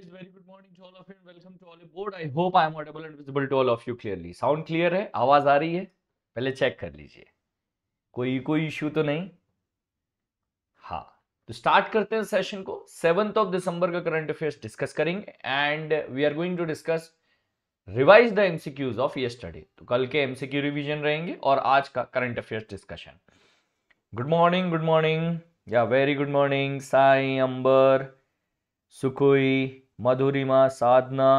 guys, very good morning to all of you and welcome to all board. I hope I am audible and visible to all of you clearly. Sound clear है आवाज आ रही है पहले check कर लीजिए कोई कोई issue तो नहीं हाँ तो स्टार्ट करते हैं सेशन को 7th ऑफ दिसंबर का करंट अफेयर्स डिस्कस करेंगे and we are going to discuss revise the MCQs of yesterday तो कल के एमसीक्यू रिवीजन रहेंगे और आज का current affairs discussion good morning good morning या very good morning Sai Ambar Sukhoi Madhurima Sadhana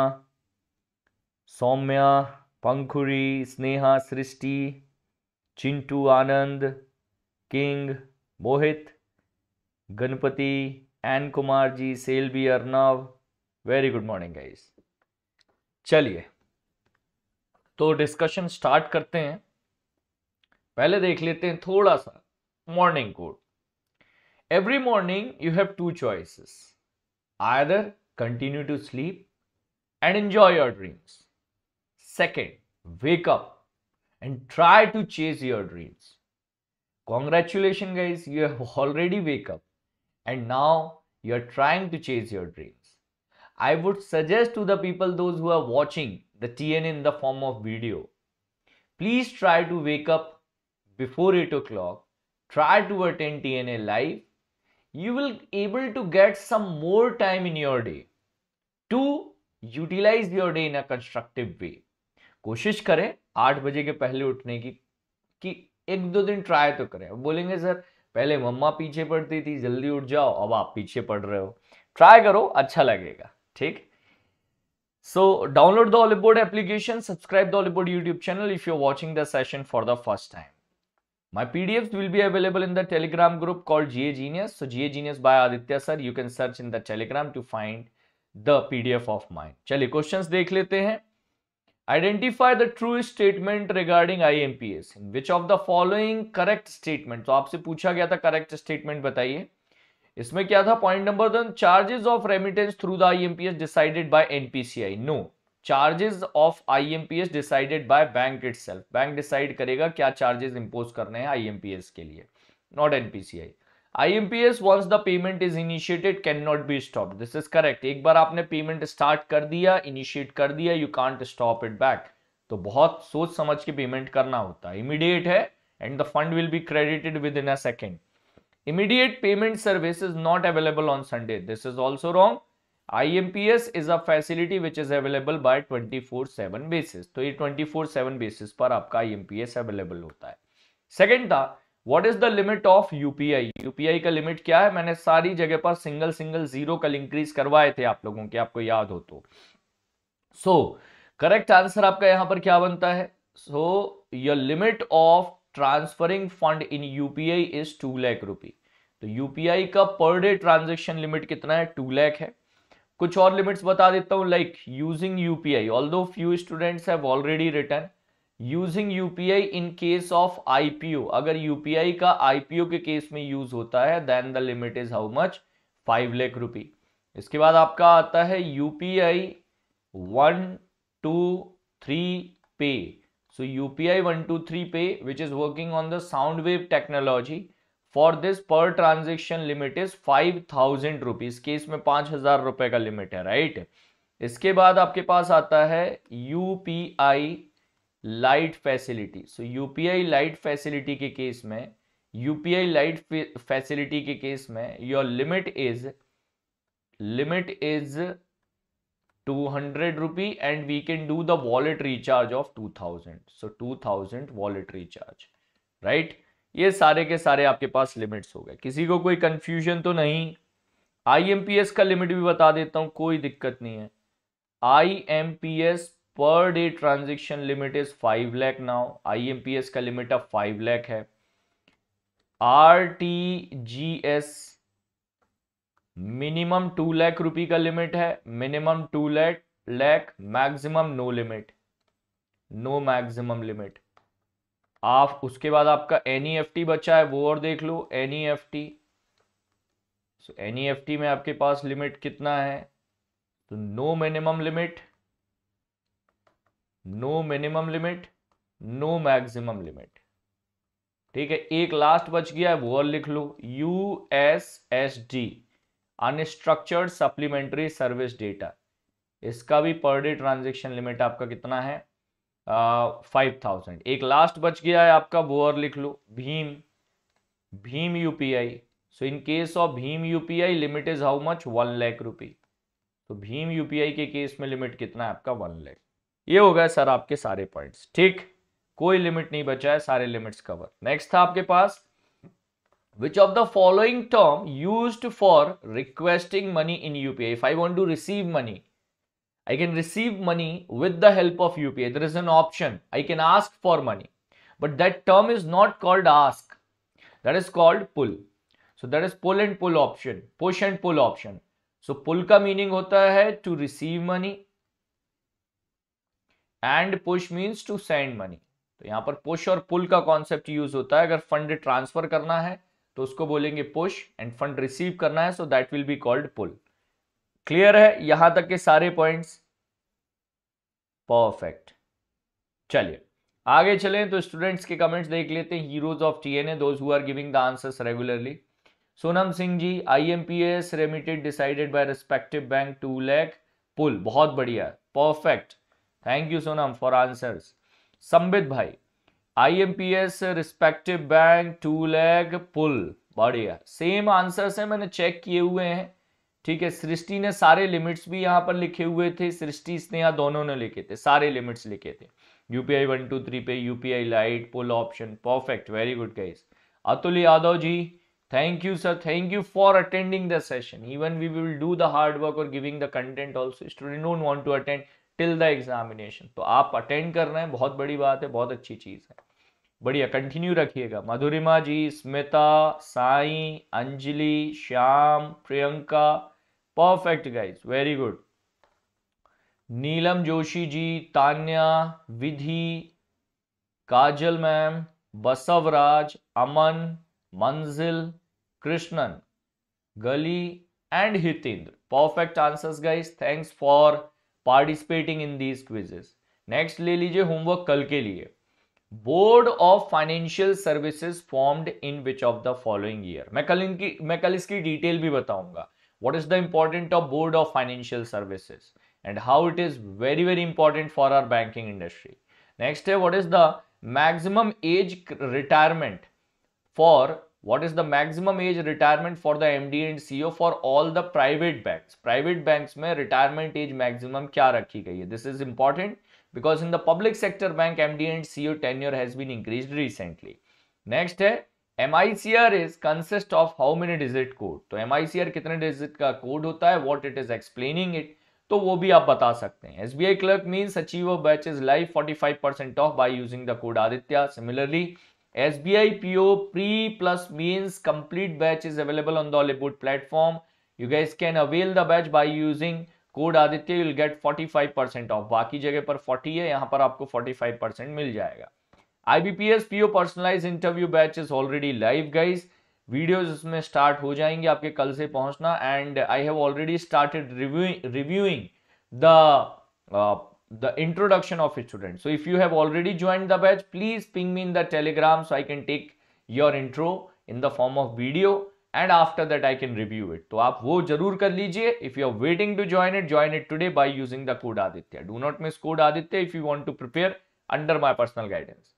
Saumya Pankhuri Sneha Srishti Chintu Anand king Mohit Ganpati N Kumar ji Selvi Arnav very good morning guys चलिए तो डिस्कशन स्टार्ट करते हैं पहले देख लेते हैं थोड़ा सा morning quote every morning you have two choices either continue to sleep and enjoy your dreams. Second, wake up and try to chase your dreams. Congratulations, guys, you have already wake up and now you are trying to chase your dreams. I would suggest to the people, those who are watching the TN in the form of video, please try to wake up before 8 o'clock, try to attend TNA live. You will able to get some more time in your day to utilize your day in a constructive way कोशिश करें आठ बजे के पहले उठने की कि एक दो दिन ट्राई तो करें बोलेंगे सर पहले मम्मा पीछे पड़ती थी जल्दी उठ जाओ अब आप पीछे पड़ रहे हो ट्राई करो अच्छा लगेगा ठीक so download the Oliveboard application subscribe the Oliveboard YouTube channel if you are watching the session for the first time my P D F will be available in the Telegram group call GA genius so GA genius by Aditya sir you can search in the Telegram to find the PDF of mind चलिए questions देख लेते हैं identify the true statement regarding IMPS in which of the following correct statement तो आपसे पूछा गया था correct statement बताइए इसमें क्या था point number one charges of remittance through the IMPS decided by NPCI no charges of IMPS decided by bank itself bank decide करेगा क्या चार्जेस इंपोज करने हैं आईएमपीएस के लिए not NPCI IMPS once the payment is initiated cannot be stopped. This is correct. एक बार आपने payment start कर दिया initiate कर दिया you can't stop it back तो बहुत सोच समझ के पेमेंट करना होता है इमीडिएट है and the fund will be credited within a second immediate payment service is not available on Sunday this is also wrong I M P S is a facility which is available by twenty four seven basis तो ये twenty four seven basis पर आपका I M P S available होता है second था what is the limit of UPI UPI का लिमिट क्या है मैंने सारी जगह पर सिंगल सिंगल जीरो कल इंक्रीज करवाए थे आप लोगों के आपको याद हो तो सो करेक्ट आंसर आपका यहां पर क्या बनता है so your limit of transferring fund in UPI is two lakh rupee तो यूपीआई का पर डे ट्रांजेक्शन लिमिट कितना है टू लैख है कुछ और लिमिट्स बता देता हूं like using UPI although few students have already return using UPI in case of IPO अगर यूपीआई का आईपीओ के केस में यूज होता है then the limit is how much five lakh rupee इसके बाद आपका आता है UPI one two three pay so upi 123 pay which is working on the sound wave technology for this per transaction limit is 5000 rupees case में हजार रुपए का limit है राइट right? इसके बाद आपके पास आता है UPI lite facility so UPI lite facility के केस में यूपीआई लाइट फैसिलिटी के केस में your limit is limit is two hundred rupee and we can do the wallet recharge of two thousand so two thousand wallet recharge right ये सारे के सारे आपके पास limits हो गए किसी को कोई कंफ्यूजन तो नहीं आई का लिमिट भी बता देता हूं कोई दिक्कत नहीं है I M P S per day transaction limit is five lakh now I का लिमिट ऑफ फाइव लैख है R T G S minimum two lakh rupee का लिमिट है minimum two lakh lakh maximum no limit no maximum limit आप उसके बाद आपका N e बचा है वो और देख लो एन सो एन में आपके पास लिमिट कितना है तो no minimum limit no minimum limit no maximum limit ठीक है एक लास्ट बच गया है वो और लिख लो U S S D unstructured supplementary service data इसका भी पर डे ट्रांजेक्शन लिमिट आपका कितना है फाइव थाउजेंड एक लास्ट बच गया है आपका वो और लिख लो Bhim Bhim UPI so in case of Bhim UPI limit is how much one lakh rupee तो भीम यूपीआई के केस में लिमिट कितना है आपका वन लैख ये हो गए सर आपके सारे पॉइंट्स ठीक कोई लिमिट नहीं बचा है सारे लिमिट्स कवर नेक्स्ट था आपके पास which of the following term used for requesting money in UPI? If I want to receive money, I can receive money with the help of UPI. There is an option. I can ask for money. But that term is not called ask. That is called pull. So that is pull and pull option. Push and pull option. So pull ka meaning hota hai to receive money. And push means to send money तो यहां पर push और पुल का concept use होता है अगर fund transfer करना है तो उसको बोलेंगे पुश एंड फंड रिसीव करना है so that will be called pull clear है यहां तक के सारे पॉइंट्स परफेक्ट चलिए आगे चलें तो स्टूडेंट्स के कमेंट्स देख लेते हैं heroes of TNA those who are giving the answers regularly Sonam Singh ji IMPS remitted decided by respective bank two lakh pull बहुत बढ़िया perfect thank you Sonam for answers Sambit भाई IMPS respective bank two lakh pull बढ़िया सेम आंसर से मैंने check किए हुए हैं ठीक है सृष्टि ने सारे लिमिट्स भी यहां पर लिखे हुए थे सृष्टि स्नेहा दोनों ने लिखे थे सारे लिमिट्स लिखे थे UPI one two three pay UPI lite pull option perfect very good guys Atul Yadav ji thank you sir thank you for attending the session even we will do the hard work और giving the content also student don't want to attend till the examination तो आप attend कर रहे हैं बहुत बड़ी बात है बहुत अच्छी चीज़ है बढ़िया कंटिन्यू रखिएगा Madhurima ji Smita Sai Anjali Shyam Priyanka perfect guys very good Neelam Joshi ji Tanya Vidhi Kajal ma'am Basavaraj Aman Manzil Krishnan Gali and Hitendra perfect answers guys thanks for participating in these quizzes next ले लीजिए होमवर्क कल के लिए board of financial services formed in which of the following year मैं कल इनकी मैं कल इसकी डिटेल भी बताऊंगा what is the important of board of financial services and how it is very very important for our banking industry next है what is the maximum age retirement for what is the maximum age retirement for the md and ceo for all the private banks private banks में retirement age maximum क्या रखी गई है this is important because in the public sector bank md and ceo tenure has been increased recently next है MICR is consist of how many digit code तो MICR कितने digit का code होता है what it is explaining it तो वो भी आप बता सकते हैं S B I clerk means achieve batch is live 45% off by using the code Aditya similarly SBI PO pre plus means complete batch is available on the Hollywood platform. You guys can avail the batch by using code Aditya you'll get 45 percent off बाकी जगह पर 40 है यहाँ पर आपको 45 percent मिल जाएगा IBPS PO personalise interview batch is already live guys videos उसमें स्टार्ट हो जाएंगे आपके कल से पहुंचना and I have already started reviewing the the introduction of student. So if you have already joined the batch, please ping me in the telegram so I can take your intro in the form of video and after that I can review it. So आप वो जरूर कर लीजिए If you are waiting to join it, join it today by using the code Aditya. Do not miss code Aditya if you want to prepare under my personal guidance.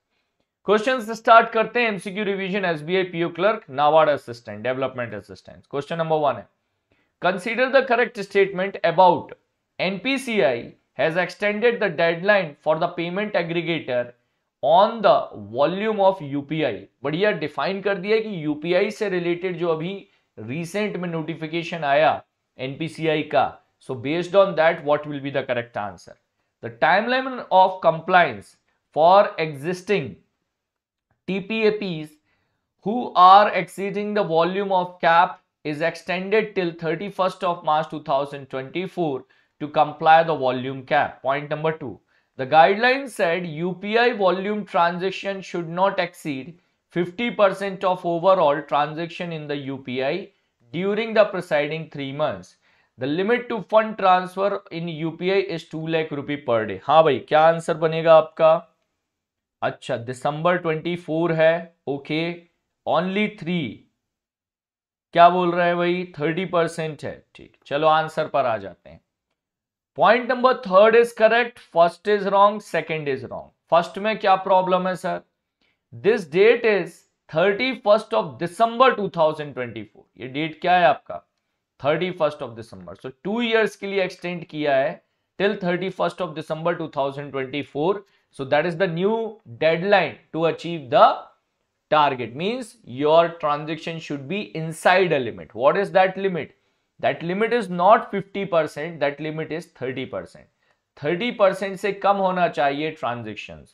Questions start करते हैं MCQ revision SBI PO clerk NABARD Assistant, development assistant question number one है consider the correct statement has extended the deadline for the payment aggregator on the volume of UPI बढ़िया define कर दिया कि UPI से related जो अभी recent में notification आया NPCI का So based on that, what will be the correct answer? the timeline of compliance for existing TPAPs who are exceeding the volume of cap is extended till 31st of March 2024 to comply the volume cap. Point number 2 the guideline said UPI volume transaction should not exceed 50% of overall transaction in the UPI during the preceding 3 months. The limit to fund transfer in UPI is 2 lakh rupee per day. ha bhai kya answer banega aapka अच्छा दिसंबर 24 है okay only three क्या बोल रहे हैं भाई thirty percent है ठीक चलो आंसर पर आ जाते हैं point number third is correct first is wrong second is wrong first में क्या प्रॉब्लम है sir this date is thirty first of December 2024 ये डेट क्या है आपका thirty first of December so two years के लिए एक्सटेंड किया है till thirty first of December 2024 so that is the new to achieve the target means your transaction should be inside a limit what is that limit that limit is not 50 percent that limit is 30 percent thirty percent से कम होना चाहिए transaction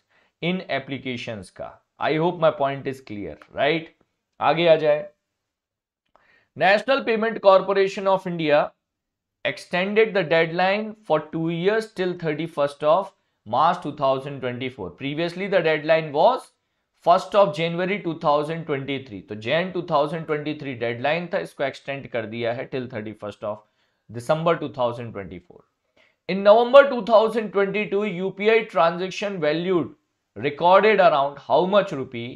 in application का I hope my point is clear right आगे आ जाए national payment corporation of India extended the deadline for two years till 31st of March 2024. Previously, the deadline was first of January 2023 तो Jain 2023 deadline था इसको extend कर दिया है till thirty first of December 2024 in November 2022 UPI transaction valued recorded around how much rupee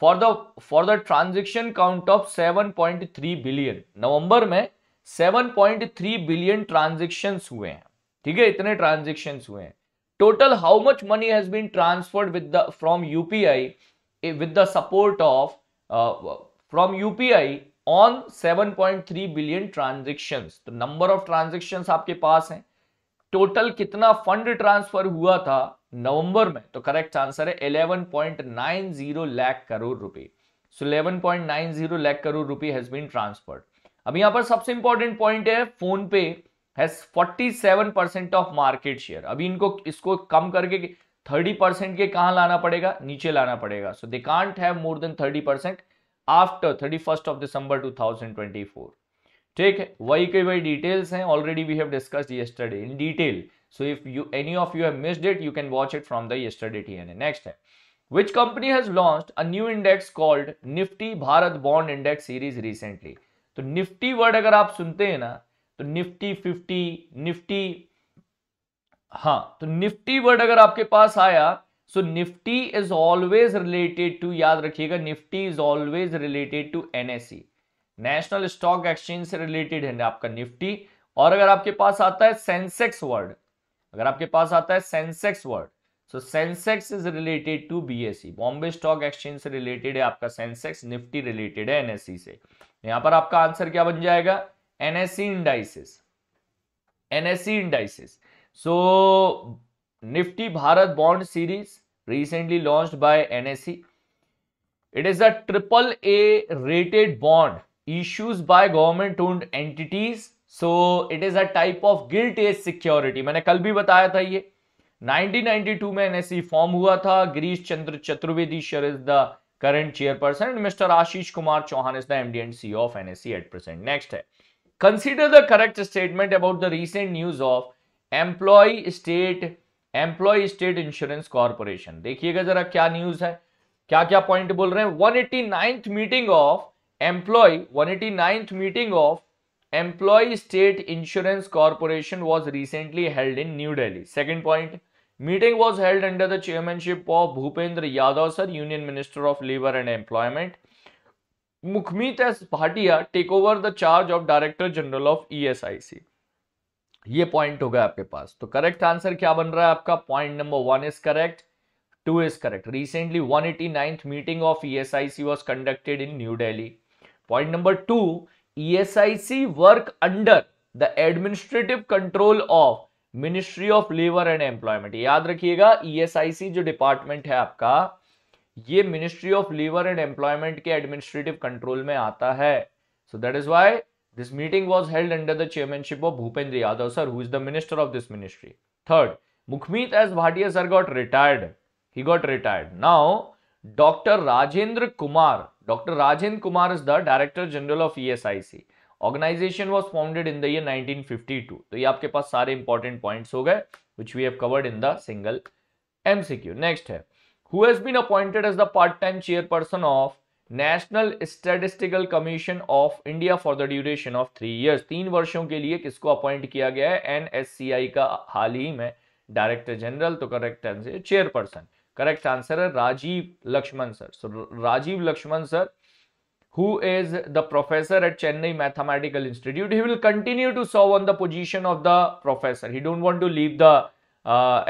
for the for the transaction count of 7.3 billion नवंबर में 7.3 billion transaction हुए हैं ठीक है इतने ट्रांजेक्शन हुए हैं total how much money has been transferred with the from UPI with the support of from UPI on 7.3 billion transactions तो नंबर ऑफ ट्रांजेक्शन आपके पास हैं टोटल कितना फंड ट्रांसफर हुआ था नवंबर में तो करेक्ट आंसर है 11.90 पॉइंट लाख करोड़ रुपए करोड़ रुपए हैज बीन ट्रांसफर्ड अब यहां पर सबसे इंपॉर्टेंट पॉइंट है PhonePe has 47 percent of market share अभी इनको इसको कम करके थर्टी परसेंट के कहां लाना पड़ेगा नीचे लाना पड़ेगा so they can't have more than thirty percent after thirty first of December two thousand twenty four ठीक है वही कई वही डिटेल्स हैं already we have discussed yesterday in detail so if you any of you have missed it you can watch it from the yesterday T TNA next है which company has launched a new index called Nifty Bharat Bond Index Series recently तो Nifty word अगर आप सुनते हैं ना तो Nifty fifty Nifty हाँ तो निफ्टी वर्ड अगर आपके पास आया so Nifty is always related to याद रखिएगा Nifty is always related to NSE national stock exchange से रिलेटेड है आपका निफ्टी और अगर आपके पास आता है सेंसेक्स वर्ड अगर आपके पास आता है Sensex word so Sensex is related to सी बॉम्बे स्टॉक एक्सचेंज से रिलेटेड है आपका सेंसेक्स निफ्टी रिलेटेड है एनएससी e से यहां पर आपका आंसर क्या बन जाएगा NSE indices NSE indices so Nifty Bharat bond series recently launch by NSE it is a triple A rated bond issues by government owned entities so it is a type of gilt edge security मैंने कल भी बताया था ये 1992 में NSC form हुआ था Girish Chandra Chaturvedi sir is the current chairperson mister Ashish Kumar Chauhan is the MD and CEO of NSE at present next है Consider the correct statement about the recent news of employ state employ state insurance corporation देखिएगा जरा क्या news है क्या क्या point बोल रहे हैं 189th eighty ninth meeting of employ one eighty ninth meeting of employ state insurance corporation was recently held in New Delhi second point meeting was held under the chairmanship of Bhupendra Yadav sir union minister of labour and employment Mukhmit S. Bhatia take over the charge ऑफ Director General of ESIC. ये point हो गया आपके पास तो correct answer क्या बन रहा है आपका point number one is correct two is correct recently one eighty ninth meeting of E S I C was conducted in New Delhi point number two E S I C work under the administrative control of ministry of labour and employment याद रखिएगा ई S I सी जो department है आपका ये ministry of लीवर and employment के administrative control में आता है so that is why this meeting was held under the chairmanship of Bhupendra Yadav sir who is the minister of this ministry third Mukhmeet S Bhatia sir got retired he got retired now doctor Rajendra Kumar doctor Rajendra Kumar is the director general of E S C organisation was founded in the year two तो ये आपके पास सारे important point हो गए which we have covered in the single Q next है who has been appointed as the part-time chairperson of National Statistical Commission of India for the duration of three years तीन वर्षों के लिए किसको appoint किया गया है एन एस सी आई का हाल ही में डायरेक्टर जनरल तो correct answer chairperson correct answer है Rajeev Laxman sir so Rajeev Laxman sir who is the professor at Chennai mathematical institute he will continue to serve on the position of the professor he don't want to leave the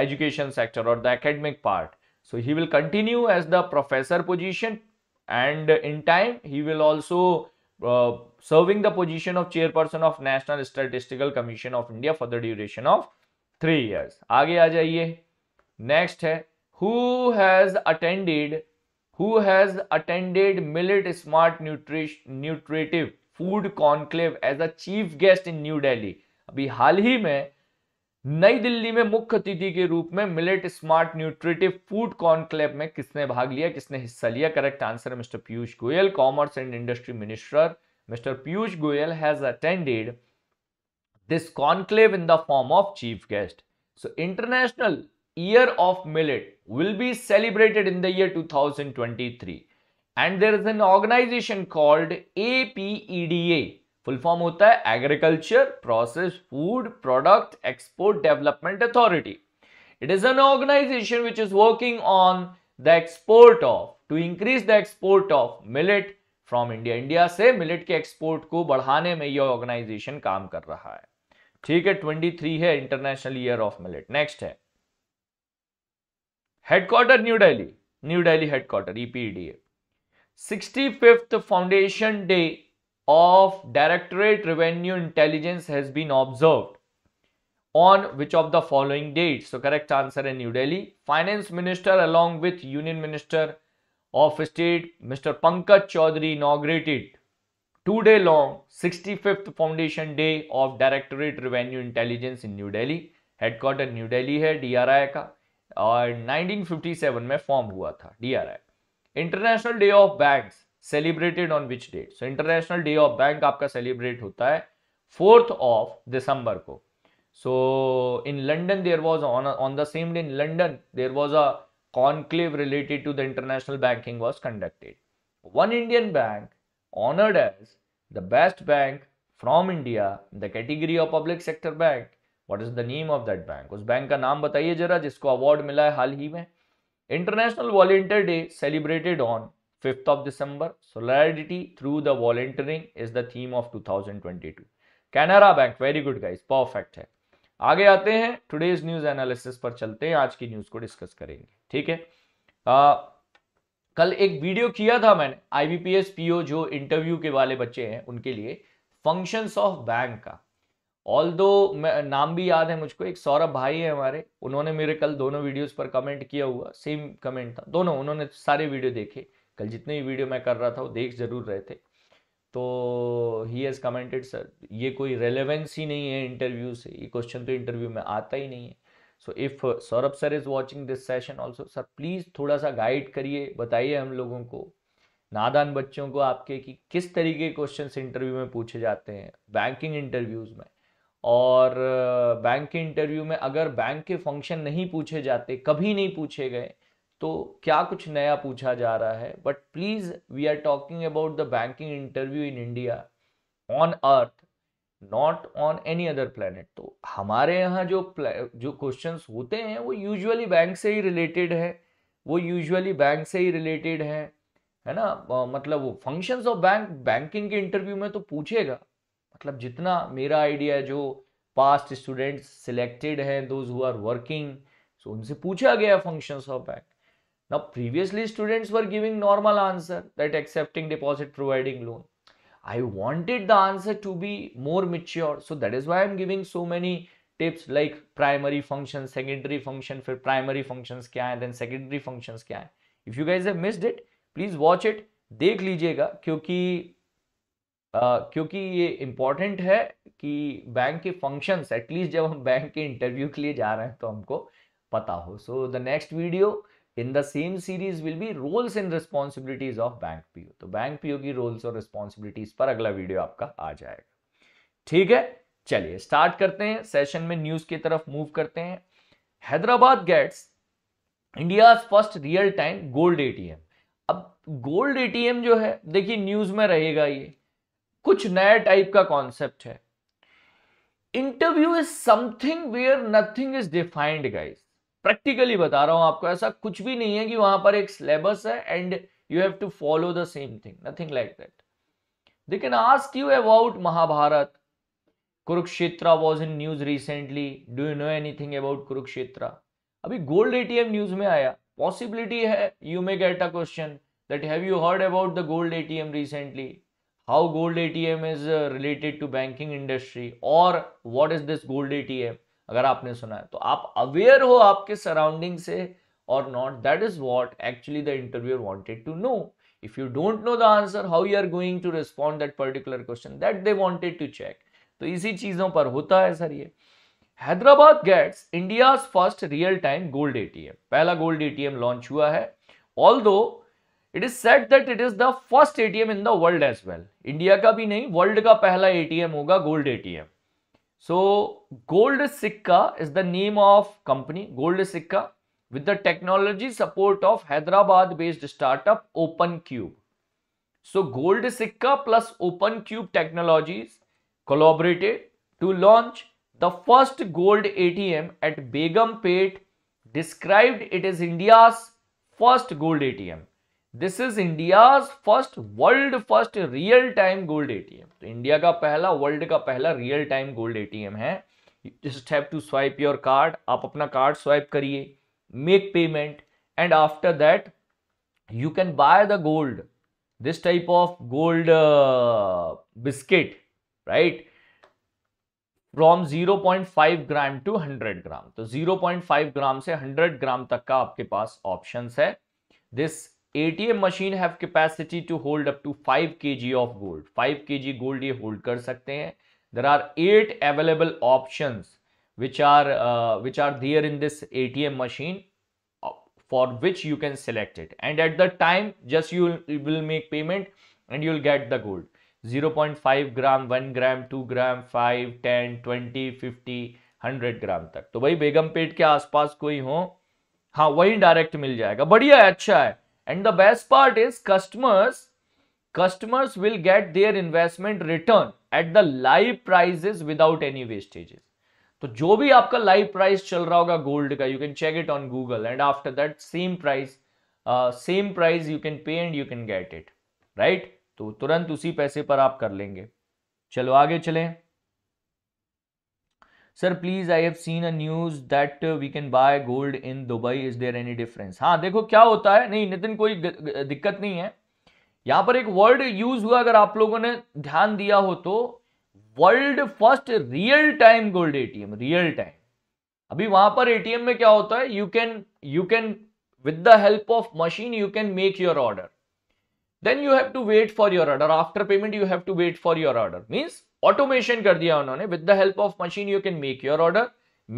education sector और the academic part So he will continue as the professor position and in time he will also uh, serving the position of chairperson of National Statistical Commission of India for the duration of three years. आगे आ जाइए Next है who has attended who has attended millet smart nutrition nutritive food conclave as a chief guest in new delhi अभी हाल ही में नई दिल्ली में मुख्य अतिथि के रूप में millet smart nutritive food conclave में किसने भाग लिया किसने हिस्सा लिया correct answer mister Piyush Goyal commerce and industry minister mister Piyush Goyal has attended this conclave in the form of chief guest so international year of millet will be celebrated in the year two thousand twenty three and there is an organisation called A P PEDA full form होता है agriculture process food product export development authority it is an organisation which is working on the export of to increase the export of millet from India India से millet के export को बढ़ाने में यह organisation काम कर रहा है ठीक है 23 है international year of millet next है headquarter new Delhi new Delhi headquarter EPDA sixty fifth foundation day of Directorate Revenue Intelligence has been observed on which of the following dates? So correct answer in New Delhi. Finance Minister along with Union Minister of State Mr. Pankaj Chaudhary inaugurated two-day long 65th Foundation Day of Directorate Revenue Intelligence in New Delhi. Headquarter new Delhi है DRI का और 1957 में form हुआ था DRI international day of banks celebrated on which date so international day of bank आपका celebrate होता है fourth of December को so in London there was on the same day in London there was a conclave related to the international banking was conducted one Indian bank honoured as the best bank from India the category of public sector bank what is the name of that bank उस bank का नाम बताइए जरा जिसको award मिला है हाल ही में international volunteer day celebrated on 5th of December, solidarity through the volunteering is the theme of 2022. Canara bank very good guys perfect है आगे आते हैं टुडेज न्यूज एनालिसिस पर चलते हैं आज की न्यूज को डिस्कस करेंगे ठीक है आ, कल एक वीडियो किया था मैंने आईबीपीएस पीओ जो इंटरव्यू के वाले बच्चे हैं उनके लिए फंक्शंस ऑफ बैंक का ऑल दो नाम भी याद है मुझको एक सौरभ भाई है हमारे उन्होंने मेरे कल दोनों वीडियोस पर कमेंट किया हुआ सेम कमेंट था दोनों उन्होंने सारे वीडियो देखे कल जितने भी वीडियो मैं कर रहा था वो देख जरूर रहे थे तो ही हैज़ कमेंटेड सर ये कोई रेलेवेंस ही नहीं है इंटरव्यू से ये क्वेश्चन तो इंटरव्यू में आता ही नहीं है so if Saurabh sir is watching this session also sir please थोड़ा सा गाइड करिए बताइए हम लोगों को नादान बच्चों को आपके कि किस तरीके के क्वेश्चन इंटरव्यू में पूछे जाते हैं बैंकिंग इंटरव्यूज़ में और बैंक के इंटरव्यू में अगर बैंक के फंक्शन नहीं पूछे जाते कभी नहीं पूछे गए तो क्या कुछ नया पूछा जा रहा है but please we are talking about the banking interview in India on earth not on any other planet तो हमारे यहाँ जो जो क्वेश्चन होते हैं वो यूजुअली बैंक से ही रिलेटेड है वो यूजुअली बैंक से ही रिलेटेड है है ना मतलब वो फंक्शंस ऑफ बैंक बैंकिंग के इंटरव्यू में तो पूछेगा मतलब जितना मेरा आइडिया जो पास्ट स्टूडेंट्स सिलेक्टेड हैं those who are working so उनसे पूछा गया functions of bank Now previously students were giving normal answer that accepting deposit providing loan. I wanted the answer to be more mature. So that is why I'm giving so many tips like primary function secondary function फिर primary functions kya hai then secondary functions kya hai if you guys have missed it please watch it देख लीजिएगा क्योंकि Uh, क्योंकि ये important है कि bank के functions at least जब हम बैंक के इंटरव्यू के लिए जा रहे हैं तो हमको पता हो so the next video in the same series will be roles and responsibilities of bank PO तो बैंक पीओ की रोल्स और रिस्पॉन्सिबिलिटीज पर अगला वीडियो आपका आ जाएगा ठीक है चलिए स्टार्ट करते हैं सेशन में न्यूज की तरफ मूव करते हैं Hyderabad gets India first real time gold ATM अब गोल्ड एटीएम जो है देखिए न्यूज में रहेगा ये कुछ नया टाइप का कॉन्सेप्ट है interview is something where nothing is defined guys practically बता रहा हूं आपको ऐसा कुछ भी नहीं है कि वहां पर एक सिलेबस है and you have to follow the same thing nothing like that they can ask you about Mahabharat Kurukshetra was in news recently do you know anything about Kurukshetra अभी गोल्ड एटीएम न्यूज में आया पॉसिबिलिटी है you may get a question that have you heard about the gold atm recently how gold atm is uh, related to banking industry or what is this gold atm अगर आपने सुना है तो आप aware हो आपके surrounding से और not that is what actually the interviewer wanted to know if you don't know the answer how you are going to respond that particular question that they wanted to check तो इसी चीजों पर होता है sir ये Hyderabad gets India first real time gold ATM पहला gold ATM launch हुआ है although it is said that it is the first ATM in the world as well India का भी नहीं वर्ल्ड का पहला एटीएम होगा gold ATM So Gold Sikka is the name of company Gold Sikka with the technology support of Hyderabad based startup OpenCube. So Gold Sikka plus OpenCube technologies collaborated to launch the first gold ATM at Begumpet described it as India's first gold ATM. This is India first world first real time gold ATM तो India का पहला world का पहला real time gold ATM है just have to swipe your card आप अपना card swipe करिए make payment and after that you can buy the gold type of gold biscuit right from zero from 0.5 gram to 100 gram तो 0.5 gram से 100 gram तक का आपके पास option है this ATM machine have capacity to hold up to 5 KG of gold 5 KG gold ये hold कर सकते हैं there are eight available option which are which are there in this A T M machine for which you can select it and at the time just you will make payment and you'll get the gold zero point five gram one gram two gram five ten twenty fifty hundred gram तक तो भाई बेगमपेट के आसपास कोई हो हाँ वही direct मिल जाएगा बढ़िया है अच्छा है and the best part is customers customers will get their investment return at the live prices without any wastages तो जो भी आपका लाइव प्राइस चल रहा होगा गोल्ड का you can check it on Google and after that same price same price you can pay and you can get it right तो तुरंत उसी पैसे पर आप कर लेंगे चलो आगे चलें sir please I have seen a news that we can buy gold in Dubai is there any difference हाँ देखो क्या होता है नहीं नितिन कोई दिक्कत नहीं है यहां पर एक वर्ड यूज हुआ अगर आप लोगों ने ध्यान दिया हो तो world first real time gold ATM real time अभी वहां पर एटीएम में क्या होता है you can you can with the help of machine you can make your order then you have to wait for your order after payment you have to wait for your order means automation कर दिया उन्होंने with the help of machine you can make your order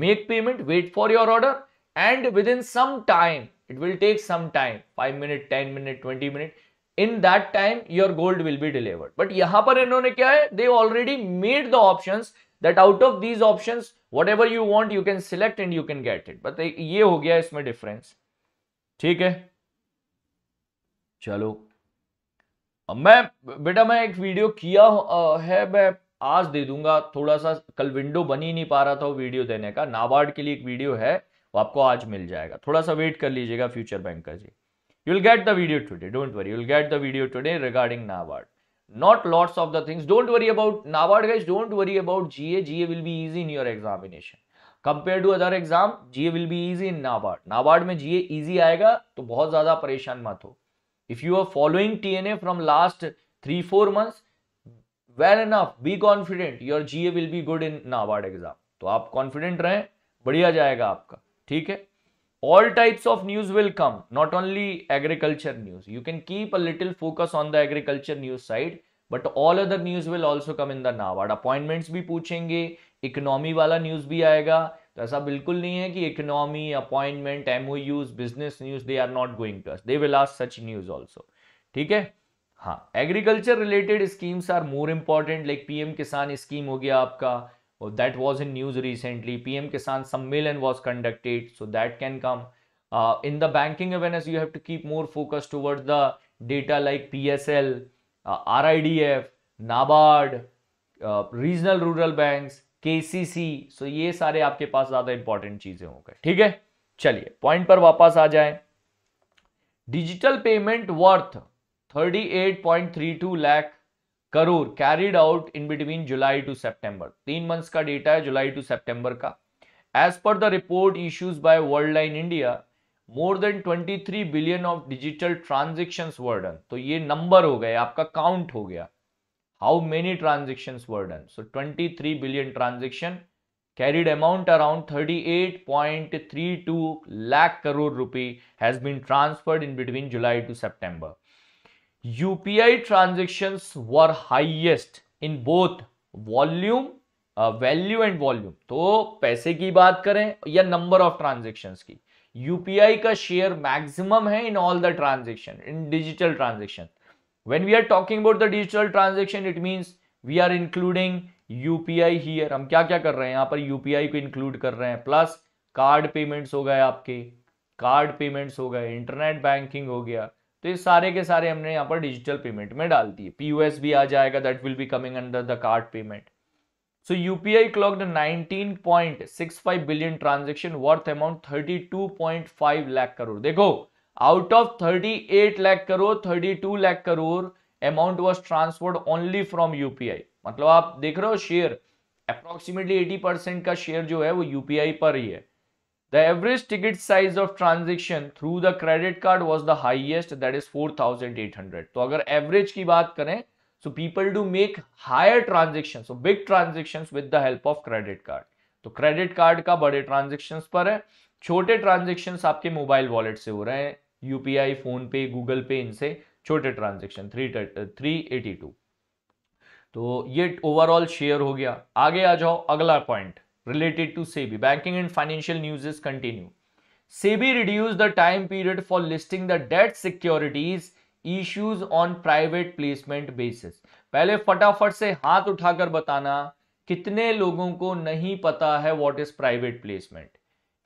make payment wait for your order and within some time it will take some time five minute ten minute twenty minute in that time your gold will be delivered but यहां पर इन्होंने क्या है they already made the option that out of these option whatever you want you can select and you can get it but ये हो गया इसमें difference ठीक है चलो मैं बेटा मैं एक वीडियो किया है मैं आज दे दूंगा थोड़ा सा कल विंडो बन ही नहीं पा रहा था वो वीडियो देने का नाबार्ड के लिए एक वीडियो है वो आपको आज मिल जाएगा थोड़ा सा वेट कर लीजिएगा future banker ji you'll get the video today don't worry you'll get the video today regarding NABARD not lots of the things don't worry about NABARD guys don't worry about G A G will be easy in your examination compare to other exam GA will be easy in NABARD NABARD में GA ए easy आएगा तो बहुत ज्यादा परेशान मत हो if you are following T N A from last three four months well enough be confident your G A will be good in NABARD exam तो आप कॉन्फिडेंट रहें बढ़िया जाएगा आपका ठीक है all types of news will come not only agriculture news you can keep a little focus on the agriculture news side but all other news will also come in the NABARD appointments भी पूछेंगे economy वाला news भी आएगा तो ऐसा बिल्कुल नहीं है कि economy appointment MO use business news they are not going to us they will ask such news also ठीक है हाँ agriculture related schemes are more important like PM Kisan scheme हो गया आपका और that was in news recently PM Kisan Sammelan was conducted so that can come in the banking awareness you have to keep more focus toward the data like P S L R I D F NABARD regional rural bank K C सी सो ये सारे आपके पास ज़्यादा important चीज़ें हो गई ठीक है चलिए पॉइंट पर वापस आ जाए digital payment worth 38.32 lakh crore carried out in between July to September तीन मंथ्स का डेटा है जुलाई टू सितंबर का as per the report issues by Worldline India more than 23 billion of digital transaction were done तो ये नंबर हो गए आपका काउंट हो गया how many transaction were done so 23 billion transaction carried amount around 38.32 lakh crore rupee has been transferred in between July to September. UPI transaction were highest in both volume value and volume तो पैसे की बात करें या number of transaction की UPI का share maximum है in all the transaction in digital transaction when we are talking about the digital transaction it mean we are including UPI here हम क्या क्या कर रहे हैं यहाँ पर यूपीआई को इंक्लूड कर रहे हैं प्लस कार्ड पेमेंट्स हो गए आपके कार्ड पेमेंट्स हो गए इंटरनेट बैंकिंग हो गया तो ये सारे के सारे हमने यहाँ पर डिजिटल पेमेंट में डाल दिए पीयूएस भी आ जाएगा that will be coming under the card payment so UPI clocked 19.65 billion transaction worth amount 32.5 lakh crore देखो out of 38 lakh crore 32 lakh crore amount was transferred only from UPI मतलब आप देख रहे हो शेयर अप्रोक्सीमेटली एटी परसेंट का शेयर जो है वो यूपीआई पर ही है The average ticket size of transaction through the credit card was the highest that is 4800. So, अगर average की बात करें so people do make higher transactions so big transactions with the help of credit card. तो credit card का बड़े transactions पर है छोटे transactions आपके mobile wallet से हो रहे हैं UPI, phone pay, Google pay इनसे छोटे transaction three three eighty two तो ये ओवरऑल शेयर हो गया आगे आ जाओ अगला point. related to SEBI. Banking and financial news is continue. SEBI reduced the time period for listing the debt securities issues on private placement basis. पहले फटाफट से हाथ उठाकर बताना कितने लोगों को नहीं पता है what is private placement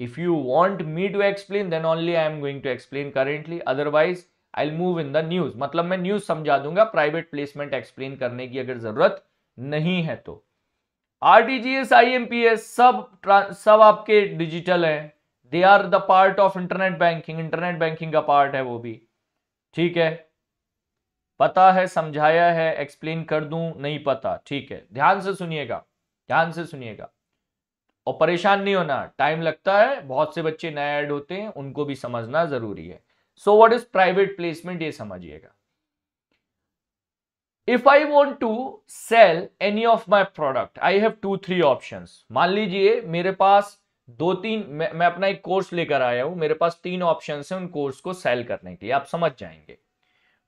if you want me to explain then only i am going to explain currently otherwise i'll move in the news मतलब मैं न्यूज समझा दूंगा प्राइवेट प्लेसमेंट एक्सप्लेन करने की अगर जरूरत नहीं है तो आरटीजीएस आईएमपीएस सब सब आपके डिजिटल हैं they are the part of internet banking internet banking का पार्ट है वो भी ठीक है पता है समझाया है एक्सप्लेन कर दूं नहीं पता ठीक है ध्यान से सुनिएगा ध्यान से सुनिएगा और परेशान नहीं होना टाइम लगता है बहुत से बच्चे नए ऐड होते हैं उनको भी समझना जरूरी है so what is private placement ये समझिएगा if I want to sell any of my product I have two three option मान लीजिए मेरे पास दो तीन मैं, मैं अपना एक कोर्स लेकर आया हूं मेरे पास तीन ऑप्शन है उन कोर्स को सेल करने के लिए आप समझ जाएंगे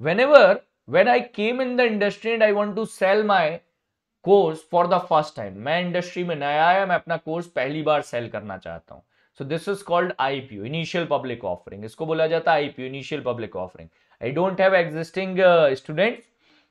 whenever when I came in the industry and I want to sell my course for the first time मैं इंडस्ट्री में नया आया मैं अपना कोर्स पहली बार सेल करना चाहता हूं so this is called IPO initial public offering इसको बोला जाता है IPO initial public offering I don't have existing students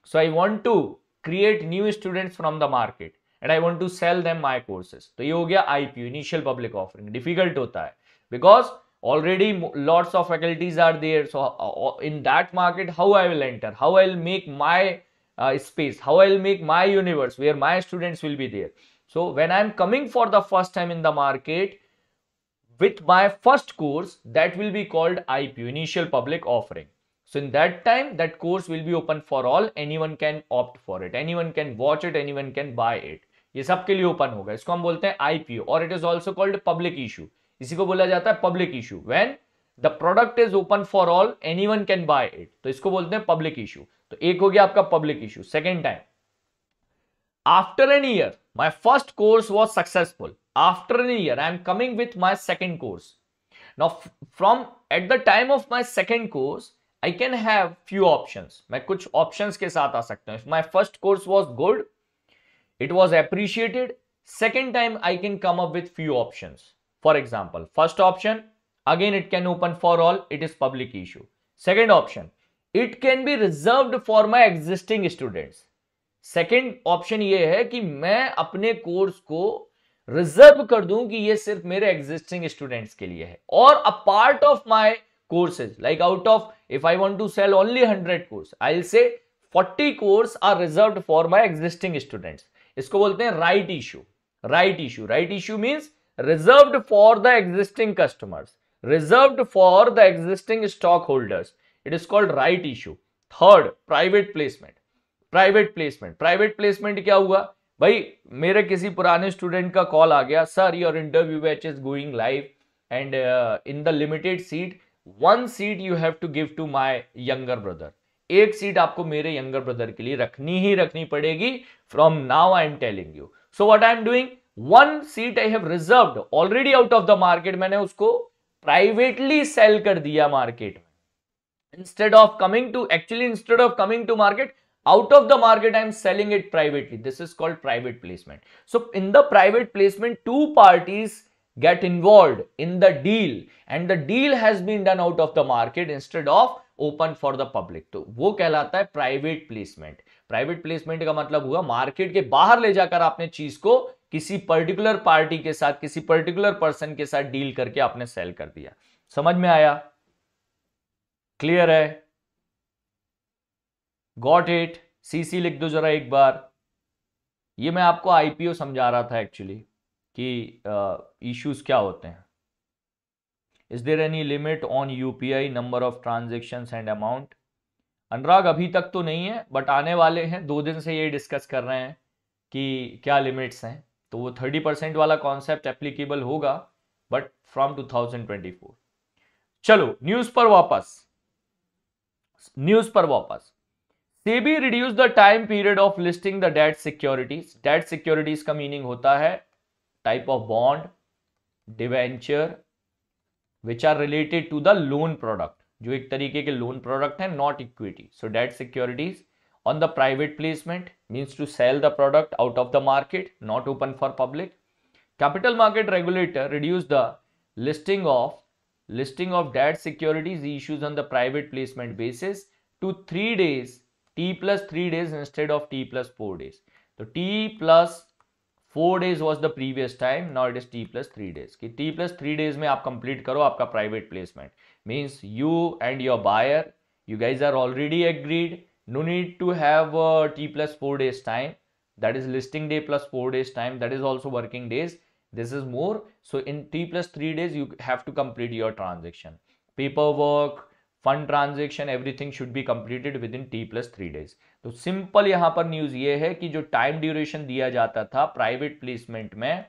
So I want to create new students from the market and I want to sell them my courses. So ये हो IPO, Initial Public Offering. Difficult होता है because already lots of faculties are there. So in that market, how I will enter? How I will make my uh, space? How I will make my universe where my students will be there? So when I am coming for the first time in the market, with my first course that will be called IPO, Initial Public Offering. So in that time, that course will be open for all. Anyone can opt for it. Anyone can watch it. Anyone can buy it. ये सबके लिए open होगा इसको हम बोलते हैं IPO और it is also called public issue इसी को बोला जाता है public issue when the product is open for all anyone can buy it तो इसको बोलते हैं पब्लिक इशू तो एक हो गया आपका public issue second time after an year my first course was successful after an year I am coming with my second course now from at the time of my second course I can have few option मैं कुछ option के साथ आ सकता हूं my first course was good it was appreciated second time I can come up with few option for example first option again it can open for all it is public issue second option it can be reserve for my existing students second option ये है कि मैं अपने course को reserve कर दूं कि ये सिर्फ मेरे एग्जिस्टिंग स्टूडेंट्स के लिए है और a part of my courses like out of if i want to sell only 100 course i'll say 40 course are reserved for my existing students इसको बोलते हैं right issue right issue right issue mean reserve for the existing customers reserve for the existing stock holders it is called right issue third private placement private placement private placement क्या हुआ भाई मेरे किसी पुराने student का call आ गया sir your interview which is going live and in the limited seat one seat you have to give to my younger brother एक सीट आपको मेरे यंगर ब्रदर के लिए रखनी ही रखनी पड़ेगी from now I am telling you so what I am doing one seat I have reserve already out of the market मैंने उसको प्राइवेटली सेल कर दिया मार्केट में instead of coming to actually instead of coming to market out of the market i am selling it privately this is called private placement so in the private placement two parties get involved in the deal and the deal has been done out of the market instead of open for the public तो वो कहलाता है private placement private placement का मतलब हुआ market के बाहर ले जाकर आपने चीज को किसी पर्टिकुलर पार्टी के साथ किसी पर्टिकुलर पर्सन के साथ डील करके आपने सेल कर दिया समझ में आया क्लियर है गॉट इट सीसी लिख दो जरा एक बार ये मैं आपको आईपीओ समझा रहा था एक्चुअली कि इश्यूज क्या होते हैं is there any limit on UPI number of transaction and amount Anurag अभी तक तो नहीं है बट आने वाले हैं दो दिन से ये डिस्कस कर रहे हैं कि क्या लिमिट्स हैं तो वो थर्टी परसेंट वाला कॉन्सेप्ट एप्लीकेबल होगा but from two thousand twenty four चलो न्यूज पर वापस न्यूज पर वापस SEBI reduce the time period of listing the debt securities debt securities का मीनिंग होता है type of bond, debenture, which are related to the loan product, जो एक तरीके के loan product है, not equity. So debt securities on the private placement means to sell the product out of the market, not open for public. Capital market regulator reduced the listing of listing of debt securities issues on the private placement basis to three days, T plus three days instead of T plus four days. So T plus Four days was the previous time. Now it is T plus three days. Three days कि T plus three days में private placement. Means you and your buyer, you guys are already agreed. no need to have uh, t plus 4 days time that is listing day plus 4 days time that is also working days this is more so in t plus 3 days you have to complete your transaction paperwork fund transaction everything should be completed within t plus 3 days तो simple यहां पर news ये है कि जो time duration दिया जाता था प्राइवेट प्लेसमेंट में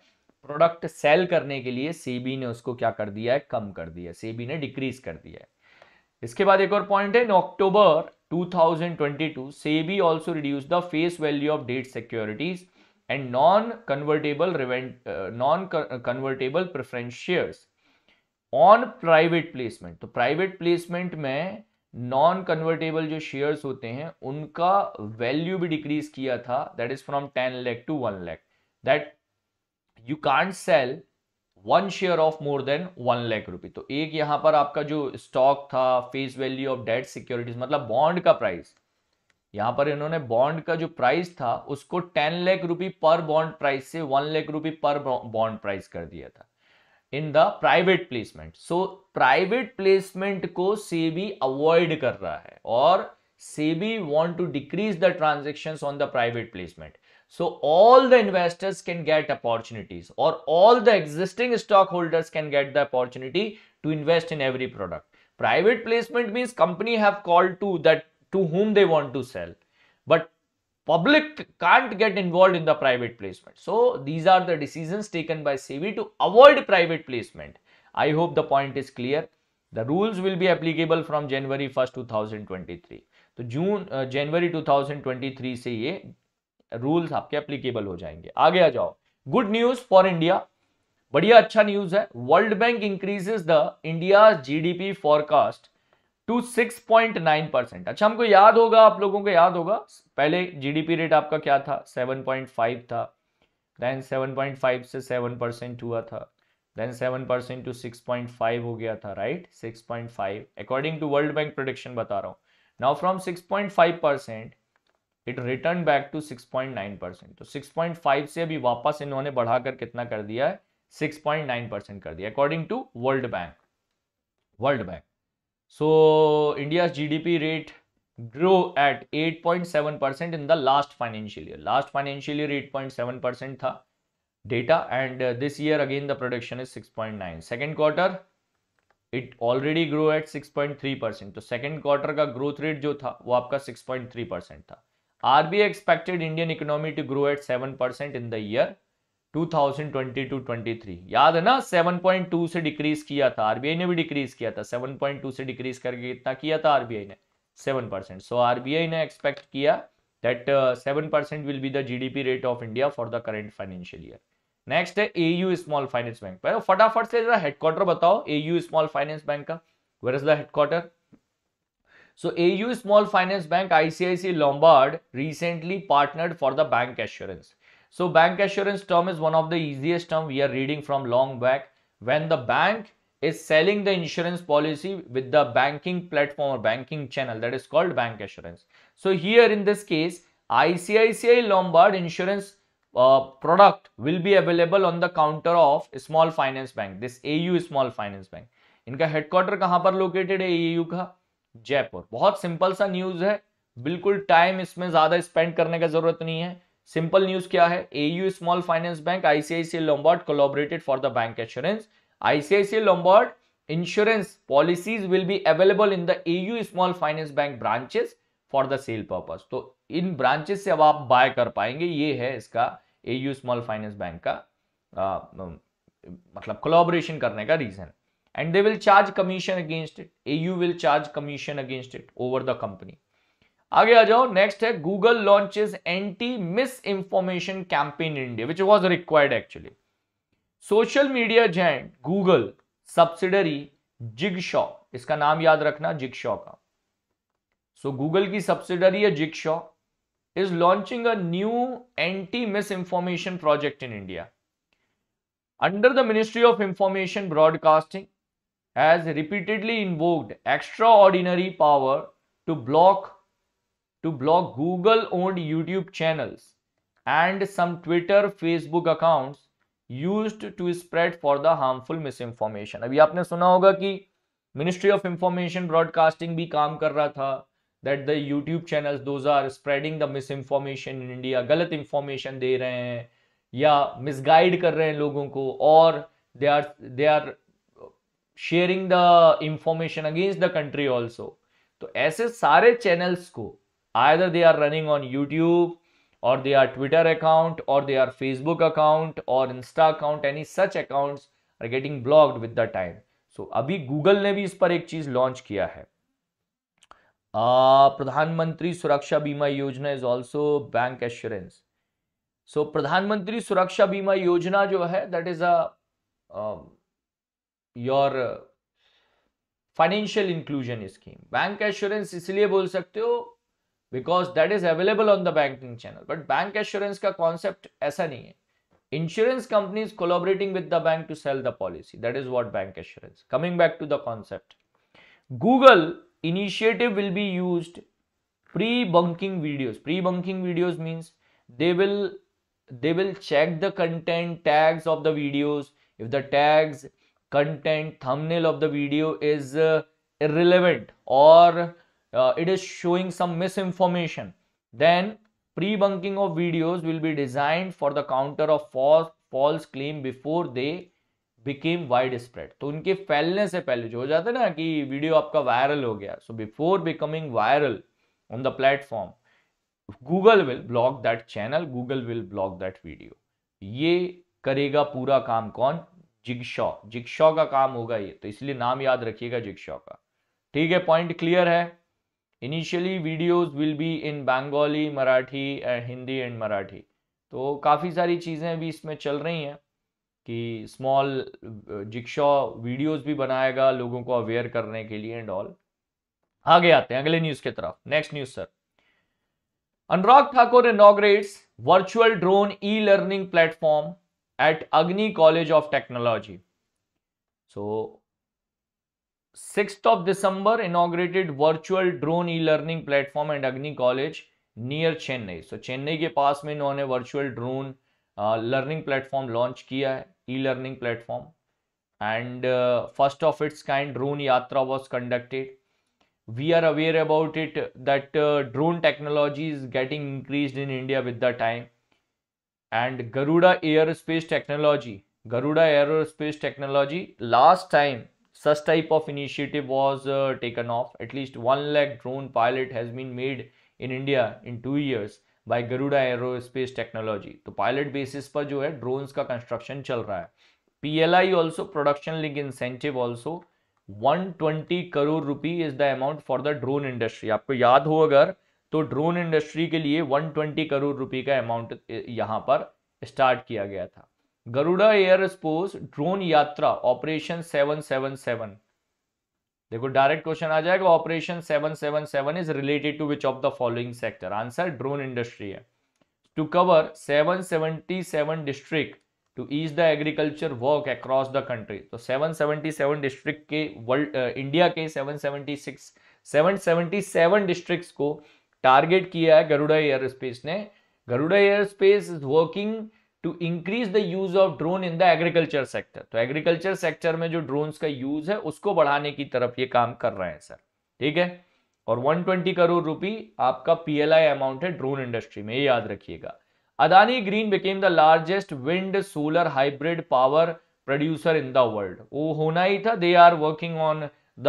प्रोडक्ट सेल करने के लिए सेबी ने उसको क्या कर दिया है कम कर दिया सेबी ने डिक्रीज कर दिया है इसके बाद एक और पॉइंट है in October 2022 SEBI also reduce the face value of debt securities and non convertible non convertible preference shares on private placement तो प्राइवेट प्लेसमेंट में नॉन कन्वर्टेबल जो शेयर्स होते हैं उनका वैल्यू भी डिक्रीज किया था that is from ten lakh to one lakh that you can't sell one share of more than one lakh rupee तो एक यहां पर आपका जो स्टॉक था face value of debt securities मतलब बॉन्ड का प्राइस यहां पर इन्होंने बॉन्ड का जो प्राइस था उसको टेन लैख रुपी पर बॉन्ड प्राइस से वन लैख रुपी पर बॉन्ड प्राइस कर दिया था In the private placement, so private placement को सेबी avoid कर रहा है और SEBI want to decrease the transactions on the private placement so all the investors can get opportunities or all the existing stockholders can get the opportunity to invest in every product private placement means company have called to that to whom they want to sell but public can't get involved in the private placement. So these are the decisions taken by SEBI to avoid private placement. I hope the point is clear. The rules will be applicable from January 1st, 2023. to june uh, january 2023 se ye rules aapke applicable ho jayenge aage आ jao good news for india badhiya acha news hai world bank increases the india's gdp forecast to six point nine percent अच्छा हमको याद होगा आप लोगों को याद होगा पहले जीडीपी रेट आपका क्या था सेवन पॉइंट फाइव था देन सेवन पॉइंट फाइव से सेवन परसेंट हुआ था then seven percent to six point five हो गया था right six point five according to world bank prediction बता रहा हूँ now from six point five percent it return back to six point nine percent तो six point five से अभी वापस इन्होंने बढ़ाकर कितना कर दिया है सिक्स पॉइंट नाइन परसेंट कर दिया according to world bank world bank so India G D P rate grow at eight point seven percent in the last financial year last financial year eight point seven percent था data and this year again the production is six point nine second quarter it already grow at six point three percent तो second quarter का growth rate जो था वो आपका six point three percent था R B expected Indian economy to grow at seven percent in the year 2022 23 याद है ना 7.2 से डिक्रीज किया था आरबीआई ने भी डिक्रीज किया था 7.2 से डिक्रीज करके कितना किया था आरबीआई ने 7 परसेंट सो आरबीआई ने एक्सपेक्ट किया that 7 percent will be the GDP rate of India for the current financial year next है A U small finance bank पहले फटाफट से जरा हेडक्वार्टर बताओ A U small finance bank का where is the headquarter So AU small finance bank ICICI Lombard recently partnered for the bank assurance So bank assurance term is one of the easiest term we are reading from long back. When the bank is selling the insurance policy with the banking platform or banking channel that is called bank assurance. So here in this case, ICICI Lombard insurance uh, product will be available on the counter of small finance bank, this AU small finance bank. इनका headquarter कहां पर located है AU का जयपुर बहुत simple सा news है बिल्कुल time इसमें ज्यादा spend करने का सिंपल न्यूज क्या है AU small finance bank ICICI Lombard collaborated for the bank assurance ICICI Lombard insurance policies will be available in the AU small finance bank branches for the sell purpose तो in branches से अब आप bye कर पाएंगे ये है इसका AU small finance bank का आ, मतलब कोलॉबरेशन करने का reason and they will charge commission against it AU will charge commission against it over the company आगे आ जाओ नेक्स्ट है Google launches anti misinformation campaign India which was required actually social media giant Google subsidiary Jigsaw इसका नाम याद रखना Jigsaw का so so, Google की सब्सिडरी है Jigsaw is launching a new anti misinformation project in India under the ministry of information broadcasting has repeatedly invoked extraordinary power to block to block Google owned YouTube channels and some Twitter, Facebook accounts used to spread for the harmful misinformation. अभी आपने सुना होगा कि ministry of information broadcasting भी काम कर रहा था that the YouTube channel those are spreading the misinformation in India गलत इंफॉर्मेशन दे रहे हैं या मिसगाइड कर रहे हैं लोगों को और they are they are sharing the information against the country also तो ऐसे सारे चैनल्स को either they are running on youtube or they are twitter account or they are facebook account or insta account any such accounts are getting blocked with the time so अभी Google ने भी इस पर एक चीज launch किया है प्रधानमंत्री Suraksha Bima Yojana is also bank assurance so Pradhanmantri Suraksha Bima Yojana जो है that is a your financial inclusion scheme bank assurance इसलिए बोल सकते हो Because that is available on the banking channel, but bank bank concept का concept insurance companies collaborating with the bank to sell the policy that is what bank assurance coming back to the concept google initiative will be used pre-bunking videos pre-bunking videos means they will they will check the content tags of the videos if the tags content thumbnail of the video is uh, irrelevant or uh, it is showing some misinformation then pre-bunking of videos will be designed for the counter of false false claim before they became wide spread तो उनके फैलने से पहले जो हो जाता है ना कि वीडियो आपका वायरल हो गया so before becoming viral on the platform Google will block that channel Google will block that video ये करेगा पूरा काम कौन जिगशॉ जिगशॉ का काम होगा ये तो इसलिए नाम याद रखिएगा जिगशॉ का ठीक है पॉइंट क्लियर है initially videos will be in Bengali Marathi Hindi and Marathi तो काफ़ी सारी चीज़ें भी इसमें चल रही हैं कि स्मॉल जिक्शॉ वीडियोस भी बनाएगा लोगों को अवेयर करने के लिए एंड ऑल आगे आते हैं अगले न्यूज़ के तरफ next news sir Anurag Thakur inaugurates virtual drone e learning platform at Agni college of technology so 6th of December inaugurated virtual drone e-learning platform at Agni College near Chennai. So Chennai के पास में इन्होंने virtual drone learning platform launch किया है e-learning platform and uh, first of its kind drone yatra was conducted. We are aware about it that uh, drone technology is getting increased in India with the time and Garuda Aerospace Technology, Garuda Aerospace Technology last time Such type of initiative was uh, taken off. At least 1 lakh drone pilot has been made in India in 2 years by Garuda Aerospace Technology. तो pilot basis par jo hai drones ka construction chal raha hai PLI also production link incentive also 120 crore rupee is the amount for the drone industry आपको याद हो अगर तो drone industry ke liye 120 crore rupee ka amount yahan par start kiya gaya tha Garuda air space drone यात्रा operation 777 देखो direct question आ जाएगा operation 777 is related to which of the following sector answer drone industry है to cover 777 district to ease the agriculture work across the country तो 777 district के world India के 776 777 districts को target किया है गरुड़ा एयर स्पेस ने Garuda air space is working to increase the use of drone in the agriculture sector तो agriculture sector में जो ड्रोन का यूज है उसको बढ़ाने की तरफ ये काम कर रहे हैं सर ठीक है और 120 करोड़ रुपी आपका पीएलआई अमाउंट है ड्रोन इंडस्ट्री में ये याद रखिएगा Adani green became the largest wind solar hybrid power producer in the world वो होना ही था they are working on the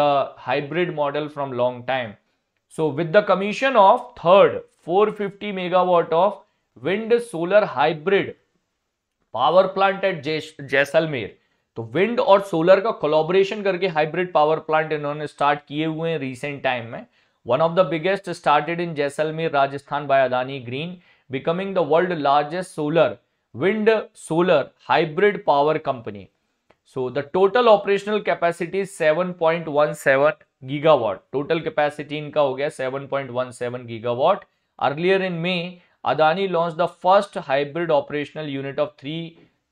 hybrid model from long time so with the commission of third 450 megawatt of wind solar hybrid power plant at Jaisalmer तो wind और solar का collaboration करके hybrid power plant इन्होंने start किए हुए हैं recent time में one of the biggest started in Jaisalmer Rajasthan by Adani green becoming the world largest solar wind solar hybrid power company so the operational capacity seven point one seven gigawatt total capacity इनका हो गया seven point one gigawatt earlier in May launch the first hybrid operational unit of three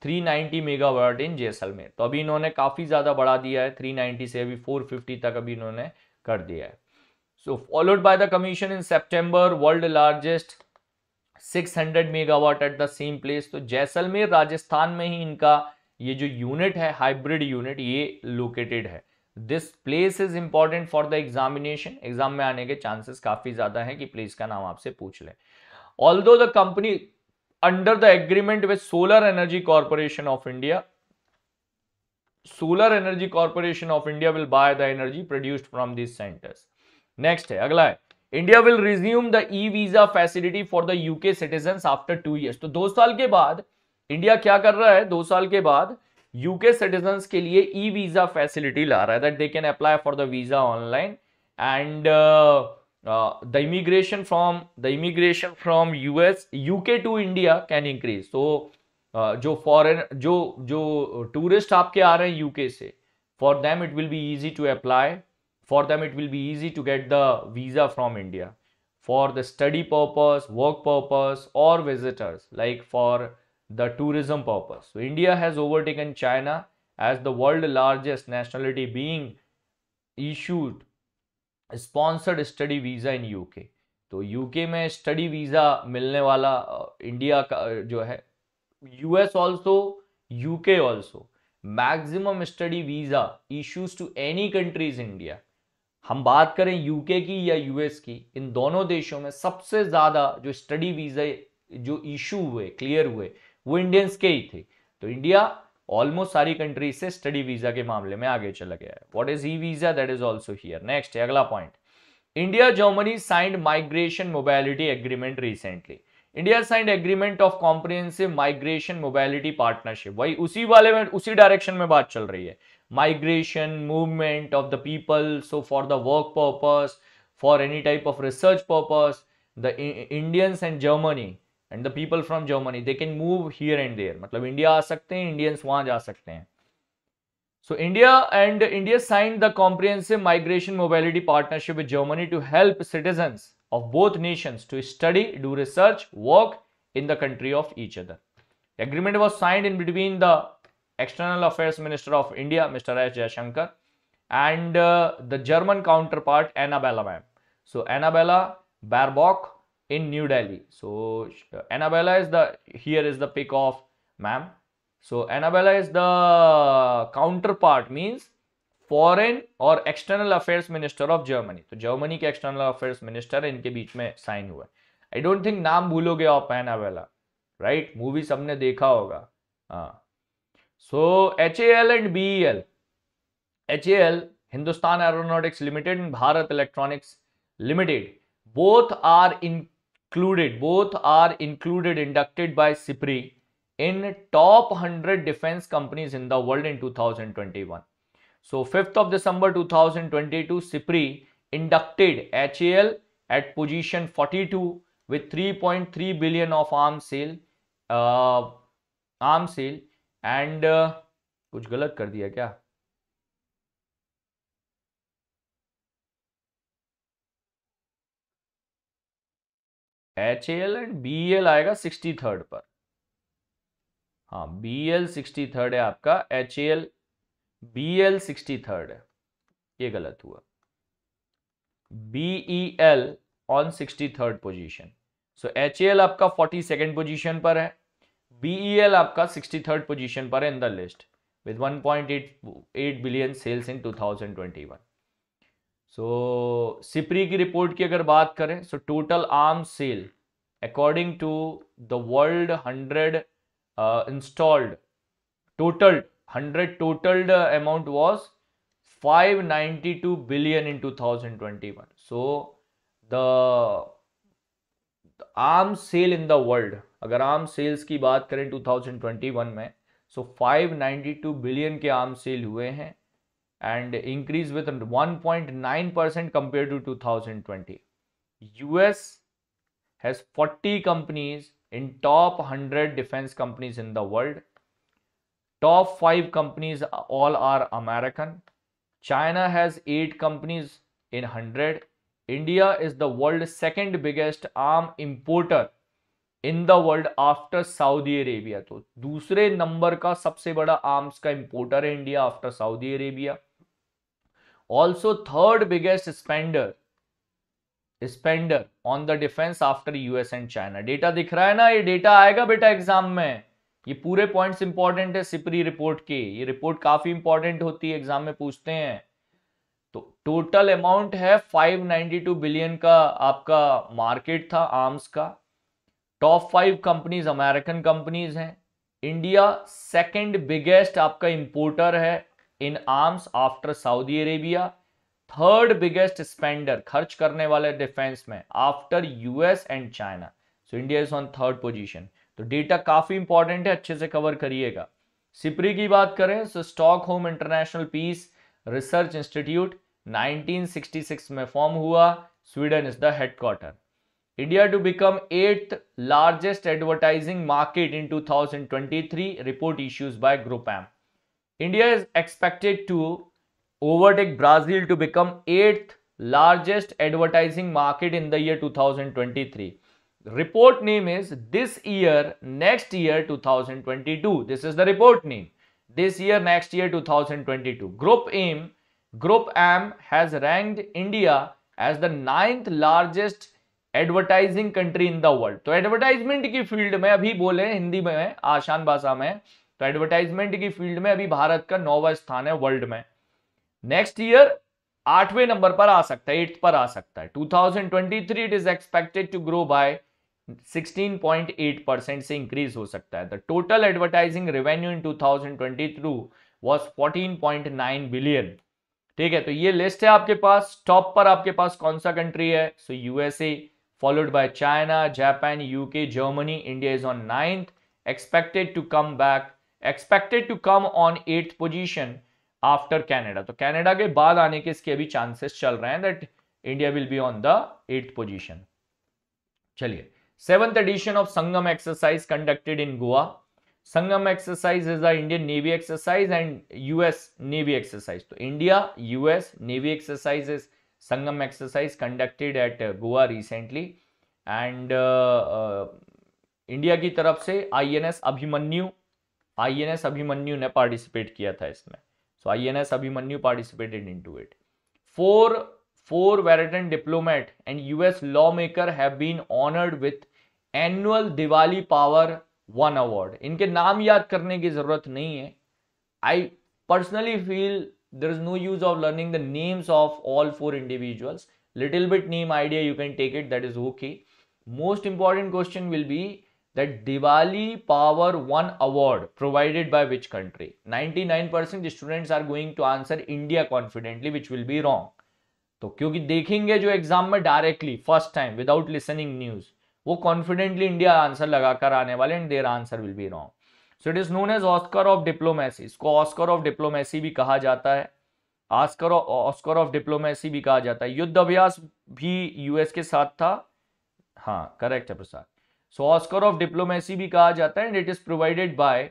three 390 megawatt in Jaisalmer तो अभी इन्होंने काफ़ी ज़्यादा बढ़ा दिया है 390 से अभी 450 तक अभी इन्होंने कर दिया है so followed by the commission in September world largest 600 megawatt at the same place तो जैसलमेर राजस्थान में ही इनका ये जो यूनिट है हाइब्रिड यूनिट ये लोकेटेड है this place is important for the examination exam में आने के चांसेस काफ़ी ज़्यादा है कि प्लेस का नाम आपसे पूछ लें although the company under the agreement with solar energy corporation of India solar energy corporation of India will buy the energy produced from this centers next है अगला है India will resume the e visa facility for the UK citizen after two years तो दो साल के बाद India क्या कर रहा है दो साल के बाद यूके सिटीजन के लिए ई वीजा फैसिलिटी ला रहा है that they can apply for the visa online and Uh, the immigration from the immigration from US UK to India can increase. So uh, foreign जो जो tourist आपके आ रहे हैं UK से for them it will be easy to apply. For them it will be easy to get the visa from India for the study purpose, work purpose or visitors like for the tourism purpose. So India has overtaken China as the world largest nationality being issued sponsored study visa in UK तो UK में study visa मिलने वाला India का जो है US also UK also maximum study visa issues to any countries India हम बात करें यूके की या यूएस की इन दोनों देशों में सबसे ज़्यादा जो स्टडी वीज़ा जो इशू हुए क्लियर हुए वो इंडियंस के ही थे तो इंडिया ऑलमोस्ट सारी कंट्रीज से स्टडी वीजा के मामले में आगे चला गया है what is e visa that is also here next है अगला point India Germany signed migration mobility agreement recently India signed agreement of comprehensive migration mobility partnership वही उसी वाले में उसी डायरेक्शन में बात चल रही है migration movement of the people so for the work purpose for any type of research purpose the Indians and Germany And the people from Germany, they can move here and there. मतलब India आ सकते हैं Indians वहां जा सकते हैं So India and India signed the comprehensive migration mobility partnership with Germany to help citizens of both nations to study, do research, work in the country of each other. The agreement was signed in between the External Affairs Minister of India, Mr. S. Jayashankar, and uh, the German counterpart, Annabella So Annabella Baerbock in New Delhi. So uh, Annabella is the, here is the pick of ma'am. So Annabella is the counterpart means foreign और external affairs minister of Germany तो Germany के external affairs minister इनके बीच में sign हुआ I don't think नाम भूलोगे आप एनावेला right movie सबने देखा होगा हाँ so H A L and B L H A L Hindustan aeronautics limited and Bharat electronics limited both are in included, both are included, inducted by CIPRI in top 100 defense companies in the world in 2021. So 5th of December 2022, CIPRI inducted HAL at position 42 with 3.3 billion of arm sale, uh, arm sale and uh, कुछ गलत कर दिया H L and B L आएगा sixty third पर हाँ B L sixty third है आपका H A L B L sixty third है ये गलत हुआ B L on sixty third position so H A L आपका फोर्टी सेकेंड पोजिशन पर है बी एल e आपका सिक्सटी थर्ड पोजिशन पर है in the list with one point eight eight billion sales in two thousand twenty one so so, SIPRI की report की अगर बात करें so total arm sale according to the world hundred installed total hundred totaled amount was 592 billion in 2021 so the arm sale in the world अगर arm sales की बात करें 2021 में सो so 592 बिलियन के आर्म सेल हुए हैं and increase with 1.9% compared to 2020. US has 40 companies in top 100 defense companies in the world. Top 5 companies all are American. China has 8 companies in 100. India is the world's second biggest arm importer in the world after Saudi Arabia. So, दूसरे नंबर का सबसे बड़ा arms का importer India after also third biggest spender spender on the defence after US and China data दिख रहा है ना ये डेटा आएगा बेटा एग्जाम में ये पूरे पॉइंट्स इंपॉर्टेंट है सिपरी रिपोर्ट के ये रिपोर्ट काफी इंपॉर्टेंट होती है एग्जाम में पूछते हैं तो टोटल अमाउंट है 592 बिलियन का आपका मार्केट था आर्म्स का top five companies American companies हैं इंडिया सेकंड बिगेस्ट आपका इंपोर्टर है in arms after Saudi Arabia third biggest spender खर्च करने वाले डिफेंस में after US and China so India is on third position तो डेटा काफी इंपॉर्टेंट है अच्छे से कवर करिएगा सिपरी की बात करें so Stockholm international peace research institute 1966 में फॉर्म हुआ Sweden is the headquarter India to become 8th largest advertising market in 2023 report issues by group GroupM. India is expected to overtake Brazil to become eight largest advertising market in the year 2023 report name is this year next year 2022 this is the report name this year next year 2022 group M group M has ranked India as the ninth largest advertising country in the world तो advertisement की field में अभी बोले हिंदी में आसान भाषा में तो एडवर्टाइजमेंट की फील्ड में अभी भारत का नौवा स्थान है वर्ल्ड में नेक्स्ट ईयर आठवें नंबर पर आ सकता है एट्थ पर आ सकता है 2023 it is expected to grow by 16.8 percent से इंक्रीज हो सकता है the total advertising revenue in 2022 was 14.9 billion ठीक है तो ये लिस्ट है आपके पास टॉप पर आपके पास कौन सा कंट्री है so USA followed by China, Japan, UK, Germany. India is on ninth, expected to come back expected to come on eighth position after Canada तो कैनेडा के बाद आने के इसके अभी चांसेस चल रहे हैं that India will be on the eighth position चलिए seventh edition of Sangam exercise conducted in Goa Sangam exercise is the Indian navy exercise and US navy exercise तो India US navy exercise is Sangam exercise conducted at Goa recently and India की तरफ से INS Abhimanyu I N S Abhimanyu ने participate किया था इसमें so I N S Abhimanyu participated in to it four four वेरेटन diplomat and U S law maker have been honoured with annual Diwali power one award इनके नाम याद करने की जरूरत नहीं है I personally feel there is no use of learning the names of all four individuals little bit name idea you can take it that is okay most important question will be that Diwali Power 1 award provided by which country? 99% the students are going to answer India confidently which will be wrong. तो क्योंकि देखेंगे जो exam में directly first time without listening news वो confidently India answer लगाकर आने वाले and there answer will be wrong so it is known as Oscar of diplomacy इसको ऑस्कर ऑफ डिप्लोमेसी भी कहा जाता है ऑस्कर ऑस्कर ऑफ डिप्लोमेसी भी कहा जाता है युद्ध अभ्यास भी यूएस के साथ था हाँ करेक्ट है Prasad so Oscar of diplomacy भी कहा जाता है and it is provided by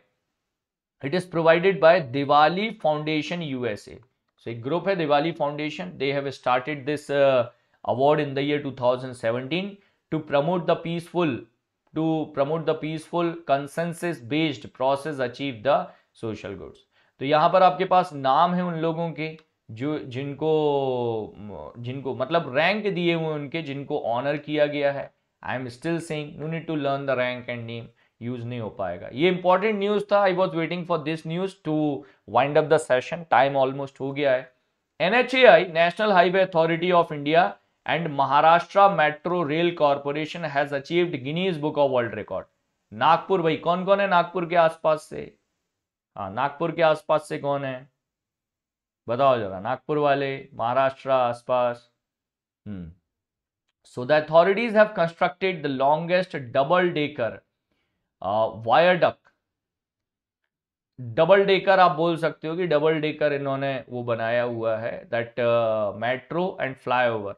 it is provided by Diwali foundation USA so एक ग्रुप है Diwali foundation they have started this award in the year 2017 to promote the peaceful to promote the peaceful consensus based process achieve the social goods तो यहाँ पर आपके पास नाम है उन लोगों के जो जिनको जिनको मतलब रैंक दिए हुए उनके जिनको ऑनर किया गया है I am still saying you need to learn the rank and name use नहीं हो पाएगा ये इंपॉर्टेंट न्यूज था I was waiting for this news to wind up the session time almost हो गया है N H A I national highway authority of India and Maharashtra metro rail corporation has achieved Guinness book of world record Nagpur भाई कौन कौन है नागपुर के आसपास से हाँ नागपुर के आसपास से कौन है बताओ जरा नागपुर वाले महाराष्ट्र आसपास hmm so the authorities have constructed the longest double decker uh, viaduct double decker आप बोल सकते हो कि डबल डेकर इन्होंने वो बनाया हुआ है that metro and flyover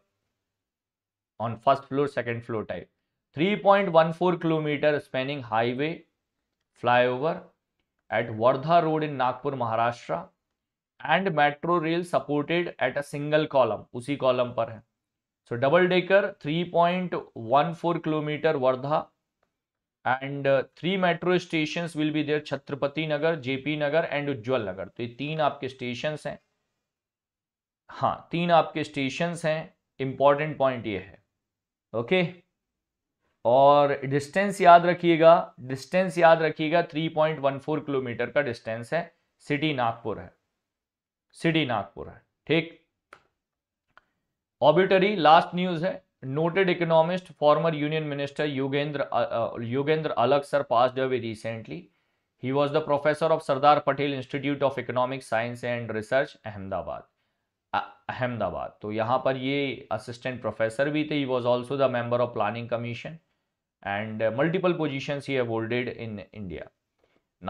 on first floor second floor type three point one four kilometre spanning highway flyover at Wardha road in Nagpur Maharashtra and metro rail supported at a single column उसी column पर है so double decker 3.14 kilometre Wardha and three metro station will be there Chhatrapati Nagar JP Nagar and Ujjwal Nagar तो ये तीन आपके station हैं हाँ तीन आपके स्टेशन हैं इंपॉर्टेंट पॉइंट ये है ओके okay? और डिस्टेंस याद रखिएगा डिस्टेंस याद रखिएगा 3.14 किलोमीटर का डिस्टेंस है सिटी नागपुर है सिटी नागपुर है ठीक ऑबिटरी लास्ट न्यूज है noted economist former union minister Yogendra Yogendra Alagh sir pass away recently he was the professor of Sardar Patel institute of economic science and research Ahmedabad Ahmedabad तो यहाँ पर ये असिस्टेंट प्रोफेसर भी थे he was also the member of planning commission and multiple position he है wielded in India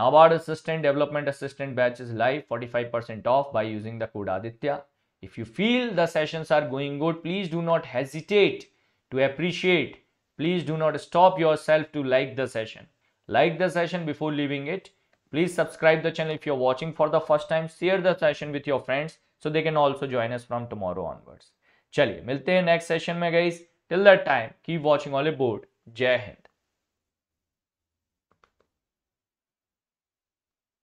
NABARD assistant development assistant batch is live forty five percent of by using the कूड Aditya If you feel the sessions are going good, please do not hesitate to appreciate. Please do not stop yourself to like the session. Like the session before leaving it. Please subscribe the channel if you're watching for the first time. Share the session with your friends so they can also join us from tomorrow onwards. Chaliye, milte hain next session में guys. Till that time, keep watching all aboard जय